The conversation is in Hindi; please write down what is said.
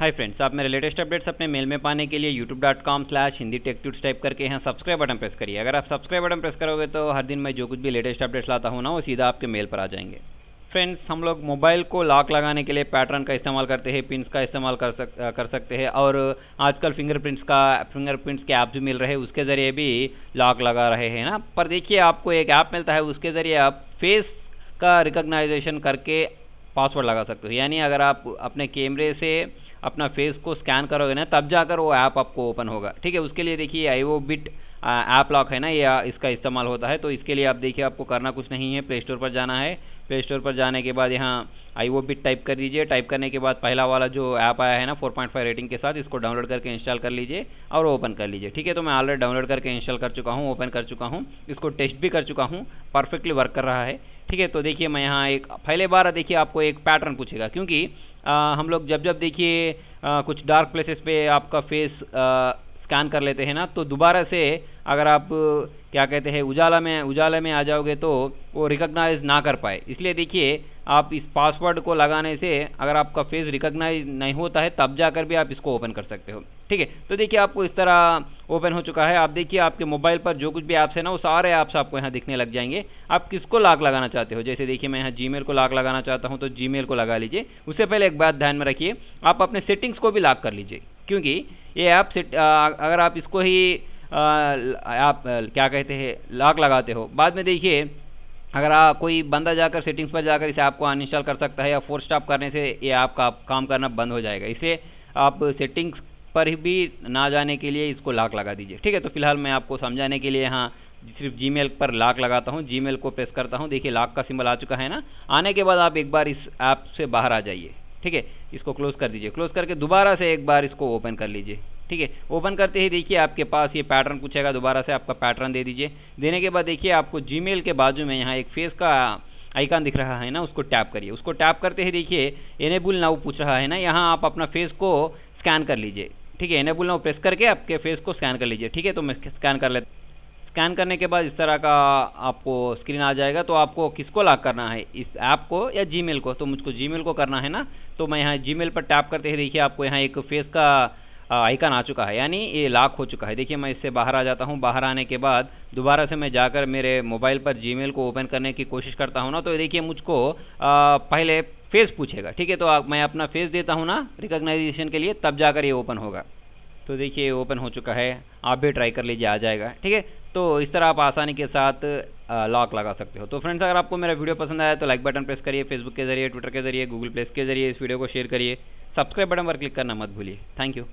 हाय फ्रेंड्स आप मेरे लेटेस्ट अपडेट्स अपने मेल में पाने के लिए YouTube dot com slash Hindi tech tuts type करके यहाँ सब्सक्राइब बटन प्रेस करिए अगर आप सब्सक्राइब बटन प्रेस करोगे तो हर दिन मैं जो कुछ भी लेटेस्ट अपडेट्स लाता हूँ ना वो सीधा आपके मेल पर आ जाएंगे फ्रेंड्स हम लोग मोबाइल को लॉक लगाने के लिए पैटर्न का इस्तेमाल करते हैं पिंस का इस्तेमाल कर सक कर सकते हैं और आजकल फिंगरप्रिंट्स का फिंगरप्रिंट्स के ऐप भी मिल रहे हैं उसके ज़रिए भी लॉक लगा रहे हैं ना पर देखिए आपको एक ऐप मिलता है उसके ज़रिए आप फेस का रिकग्नाइजेशन करके पासवर्ड लगा सकते हो यानी अगर आप अपने कैमरे से अपना फेस को स्कैन करोगे ना तब जाकर वो ऐप आपको ओपन होगा ठीक है उसके लिए देखिए I O bit app lock है ना ये इसका इस्तेमाल होता है तो इसके लिए आप देखिए आपको करना कुछ नहीं है प्ले स्टोर पर जाना है प्ले स्टोर पर जाने के बाद यहाँ आई ओ बिट टाइप कर दीजिए टाइप करने के बाद पहला वाला जो ऐप आया है ना 4.5 रेटिंग के साथ इसको डाउनलोड करके इंस्टॉल कर लीजिए और ओपन कर लीजिए ठीक है तो मैं ऑलरेडी डाउनलोड करके इंस्टॉल कर चुका हूँ ओपन कर चुका हूँ इसको टेस्ट भी कर चुका हूँ परफेक्टली वर्क कर रहा है ठीक है तो देखिए मैं यहाँ एक पहले बार देखिए आपको एक पैटर्न पूछेगा क्योंकि आ, हम लोग जब जब देखिए कुछ डार्क प्लेसेस पे आपका फेस स्कैन कर लेते हैं ना तो दोबारा से अगर आप क्या कहते हैं उजाला में उजाला में आ जाओगे तो वो रिकग्नाइज़ ना कर पाए इसलिए देखिए आप इस पासवर्ड को लगाने से अगर आपका फेस रिकग्नाइज नहीं होता है तब जाकर भी आप इसको ओपन कर सकते हो ठीक है तो देखिए आपको इस तरह ओपन हो चुका है आप देखिए आपके मोबाइल पर जो कुछ भी ऐप्स है ना वो सारे ऐप्स आपको यहाँ दिखने लग जाएंगे आप किसको लाक लगाना चाहते हो जैसे देखिए मैं यहाँ जी को लाक लगाना चाहता हूँ तो जी को लगा लीजिए उससे पहले एक बात ध्यान में रखिए आप अपने सेटिंग्स को भी लाक कर लीजिए क्योंकि ये ऐप से अगर आप इसको ही आप क्या कहते हैं लॉक लगाते हो बाद में देखिए अगर आप कोई बंदा जाकर सेटिंग्स पर जाकर इसे आपको अनइंस्टॉल कर सकता है या फोर स्टॉप करने से ये आपका आप काम करना बंद हो जाएगा इसलिए आप सेटिंग्स पर ही भी ना जाने के लिए इसको लाक लगा दीजिए ठीक है तो फिलहाल मैं आपको समझाने के लिए यहाँ सिर्फ जीमेल पर लाक लगाता हूँ जीमेल को प्रेस करता हूँ देखिए लाक का सिंबल आ चुका है ना आने के बाद आप एक बार इस ऐप से बाहर आ जाइए ठीक है इसको क्लोज़ कर दीजिए क्लोज़ करके दोबारा से एक बार इसको ओपन कर लीजिए ठीक है ओपन करते ही देखिए आपके पास ये पैटर्न पूछेगा दोबारा से आपका पैटर्न दे दीजिए देने के बाद देखिए आपको जी के बाजू में यहाँ एक फेस का आइकन दिख रहा है ना उसको टैप करिए उसको टैप करते ही देखिए एनेबुल नाउ पूछ रहा है ना यहाँ आप अपना फेस को स्कैन कर लीजिए ठीक है एनेबुल नाउ प्रेस करके आपके फेस को स्कैन कर लीजिए ठीक है तो मैं स्कैन कर लेता स्कैन करने के बाद इस तरह का आपको स्क्रीन आ जाएगा तो आपको किसको लॉक करना है इस ऐप को या जीमेल को तो मुझको जीमेल को करना है ना तो मैं यहाँ जीमेल पर टैप करते ही देखिए आपको यहाँ एक फेस का आइकन आ चुका है यानी ये लॉक हो चुका है देखिए मैं इससे बाहर आ जाता हूँ बाहर आने के बाद दोबारा से मैं जाकर मेरे मोबाइल पर जी को ओपन करने की कोशिश करता हूँ ना तो देखिए मुझको पहले फेस पूछेगा ठीक है तो मैं अपना फेस देता हूँ ना रिकोगनाइजेशन के लिए तब जाकर ये ओपन होगा तो देखिए ओपन हो चुका है आप भी ट्राई कर लीजिए आ जाएगा ठीक है तो इस तरह आप आसानी के साथ लॉक लगा सकते हो तो फ्रेंड्स अगर आपको मेरा वीडियो पसंद आया तो लाइक बटन प्रेस करिए फेसबुक के जरिए ट्विटर के जरिए गूगल प्लेस के जरिए इस वीडियो को शेयर करिए सब्सक्राइब बटन पर क्लिक करना मत भूलिए थैंक यू